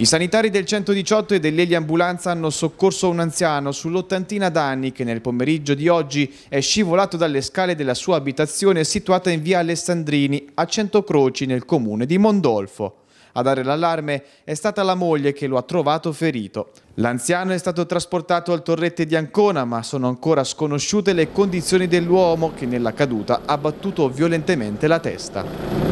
I sanitari del 118 e dell'Eli Ambulanza hanno soccorso un anziano sull'ottantina d'anni che nel pomeriggio di oggi è scivolato dalle scale della sua abitazione situata in via Alessandrini a Centocroci nel comune di Mondolfo. A dare l'allarme è stata la moglie che lo ha trovato ferito. L'anziano è stato trasportato al torrette di Ancona, ma sono ancora sconosciute le condizioni dell'uomo che nella caduta ha battuto violentemente la testa.